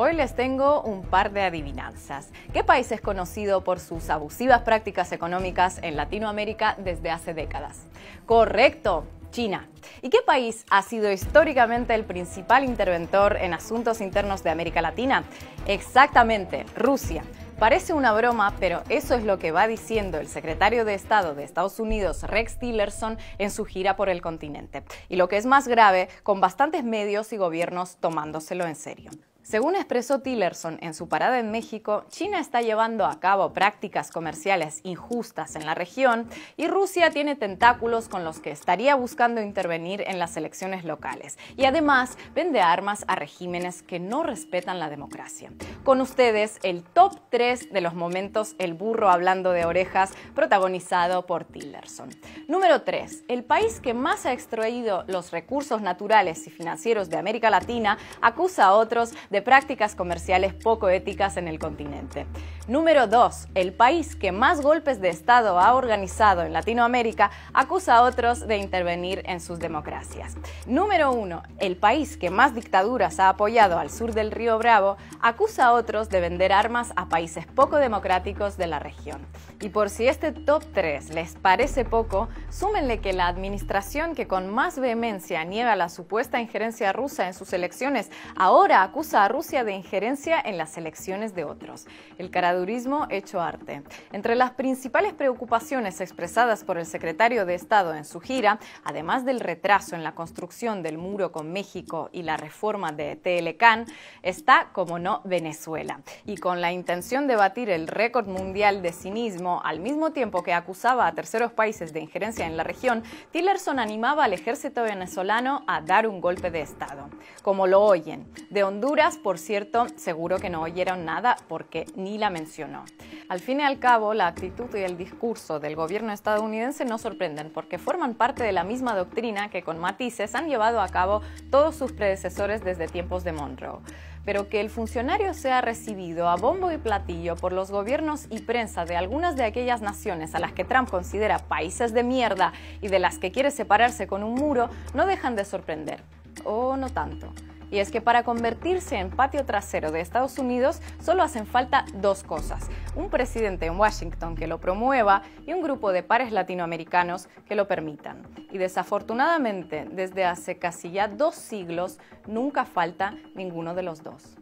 Hoy les tengo un par de adivinanzas. ¿Qué país es conocido por sus abusivas prácticas económicas en Latinoamérica desde hace décadas? Correcto, China. ¿Y qué país ha sido históricamente el principal interventor en asuntos internos de América Latina? Exactamente, Rusia. Parece una broma, pero eso es lo que va diciendo el secretario de Estado de Estados Unidos, Rex Tillerson, en su gira por el continente. Y lo que es más grave, con bastantes medios y gobiernos tomándoselo en serio. Según expresó Tillerson en su parada en México, China está llevando a cabo prácticas comerciales injustas en la región y Rusia tiene tentáculos con los que estaría buscando intervenir en las elecciones locales. Y además vende armas a regímenes que no respetan la democracia. Con ustedes, el top 3 de los momentos El burro hablando de orejas, protagonizado por Tillerson. Número 3. El país que más ha extraído los recursos naturales y financieros de América Latina acusa a otros de prácticas comerciales poco éticas en el continente. Número 2. El país que más golpes de Estado ha organizado en Latinoamérica acusa a otros de intervenir en sus democracias. Número 1. El país que más dictaduras ha apoyado al sur del río Bravo acusa a otros de vender armas a países poco democráticos de la región. Y por si este top 3 les parece poco, súmenle que la administración que con más vehemencia niega la supuesta injerencia rusa en sus elecciones ahora acusa a Rusia de injerencia en las elecciones de otros. El caradurismo hecho arte. Entre las principales preocupaciones expresadas por el secretario de Estado en su gira, además del retraso en la construcción del muro con México y la reforma de TLCAN, está, como no, Venezuela. Y con la intención de batir el récord mundial de cinismo, al mismo tiempo que acusaba a terceros países de injerencia en la región, Tillerson animaba al ejército venezolano a dar un golpe de Estado. Como lo oyen, de Honduras por cierto, seguro que no oyeron nada porque ni la mencionó. Al fin y al cabo, la actitud y el discurso del gobierno estadounidense no sorprenden porque forman parte de la misma doctrina que con matices han llevado a cabo todos sus predecesores desde tiempos de Monroe pero que el funcionario sea recibido a bombo y platillo por los gobiernos y prensa de algunas de aquellas naciones a las que Trump considera países de mierda y de las que quiere separarse con un muro, no dejan de sorprender. O no tanto. Y es que para convertirse en patio trasero de Estados Unidos solo hacen falta dos cosas. Un presidente en Washington que lo promueva y un grupo de pares latinoamericanos que lo permitan. Y desafortunadamente, desde hace casi ya dos siglos, nunca falta ninguno de los dos.